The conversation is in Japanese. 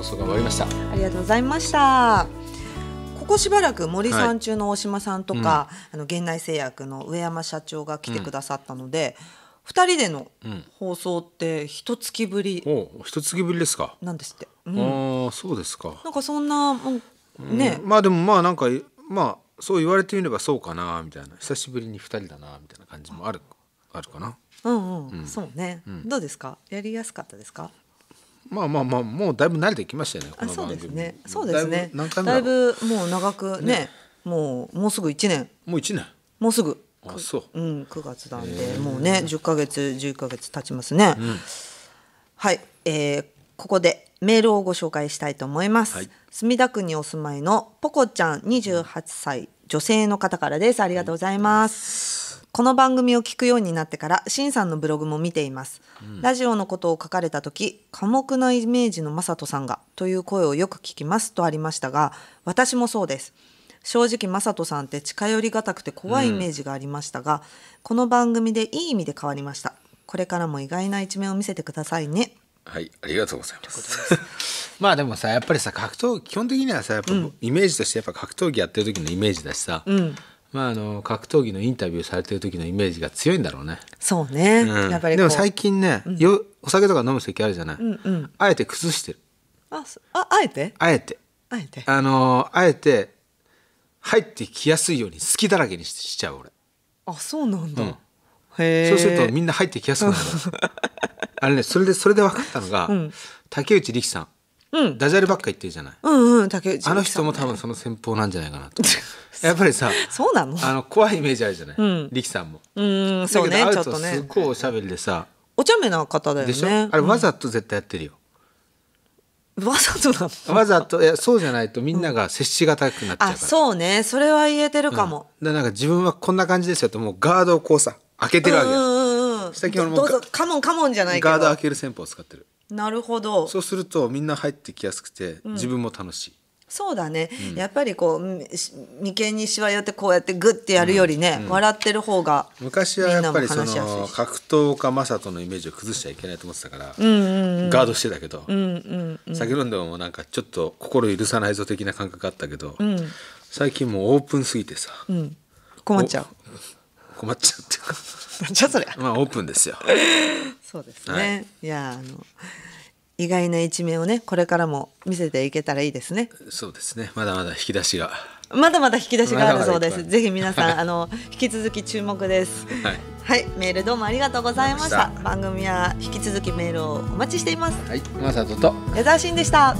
放送が終わりましたありがとうございましたここしばらく森さん中の大島さんとか、はい、あの源内製薬の上山社長が来てくださったので、うん、2人での放送って一月ぶり、うん、一月ぶりですかなんですって、うん、あそうですかなんかそんなね、うん、まあでもまあなんかまあそう言われてみればそうかなみたいな久しぶりに二人だなみたいな感じもあるあるかな。うんうん、うん、そうね、うん、どうですかやりやすかったですかまあまあまあもうだいぶ慣れてきましたよね。あそうですね。そうですね。だいぶもう長くね、ね、もうもうすぐ一年。もう一年。もうすぐ。あそう。うん九月なんで、もうね十ヶ月十ヶ月経ちますね。うん、はい、えー、ここでメールをご紹介したいと思います。はい、墨田区にお住まいのポコちゃん二十八歳女性の方からです。ありがとうございます。うんこの番組を聞くようになってからしんさんのブログも見ています、うん、ラジオのことを書かれた時寡黙なイメージの正人さんがという声をよく聞きますとありましたが私もそうです正直正人さんって近寄りがたくて怖いイメージがありましたが、うん、この番組でいい意味で変わりましたこれからも意外な一面を見せてくださいねはいありがとうございます まあでもさやっぱりさ格闘基本的にはさやっぱ、うん、イメージとしてやっぱ格闘技やってる時のイメージだしさ、うんまあ、あの格闘技のインタビューされてる時のイメージが強いんだろうねそうね、うん、やっぱりでも最近ね、うん、よお酒とか飲む席あるじゃない、うんうん、あえて崩してるあああえてあえてあえてあのあえて入ってきやすいように好きだらけにしちゃう俺あそうなんだ、うん、へえそうするとみんな入ってきやすくなる あれねそれでそれで分かったのが、うん、竹内力さん、うん、ダジャレばっか言ってるじゃない、うんうん、竹内あの人も多分その戦法なんじゃないかなと やっぱりさそうなのあの怖いイメージあるじゃない、うん、力さんもうんそうねちょっとねすごいおしゃべりでさお茶目な方だよねあれわざと絶対やってるよ、うん、わざとなのわざといやそうじゃないとみんなが接しがたくなっちゃうから、うん、そうねそれは言えてるかも、うん、だなんか自分はこんな感じですよともうガードをこうさ開けてるわけよ、うんうん、先ほどもどうぞカモンカモンじゃないけどガード開ける戦法を使ってるなるほどそうするとみんな入ってきやすくて自分も楽しい、そうだね、うん、やっぱりこう眉間にしわ寄ってこうやってグッてやるよりね、うんうん、笑ってる方が昔はやっぱりその格闘家雅人のイメージを崩しちゃいけないと思ってたから、うんうんうん、ガードしてたけど、うんうん、酒飲んでもなんかちょっと心許さないぞ的な感覚あったけど、最近もうオープンすぎてさ、困っちゃう困っちゃうっていうかじゃそれまあオープンですよ そうですね、はい、いやあの意外な一面をねこれからも見せていけたらいいですねそうですねまだまだ引き出しがまだまだ引き出しがあるそうです。まだまだぜひ皆さんあの引き続き注目です、はい。はい、メールどうもありがとうございました。番組は引き続きメールをお待ちしています。はい、マサトと矢沢慎でした。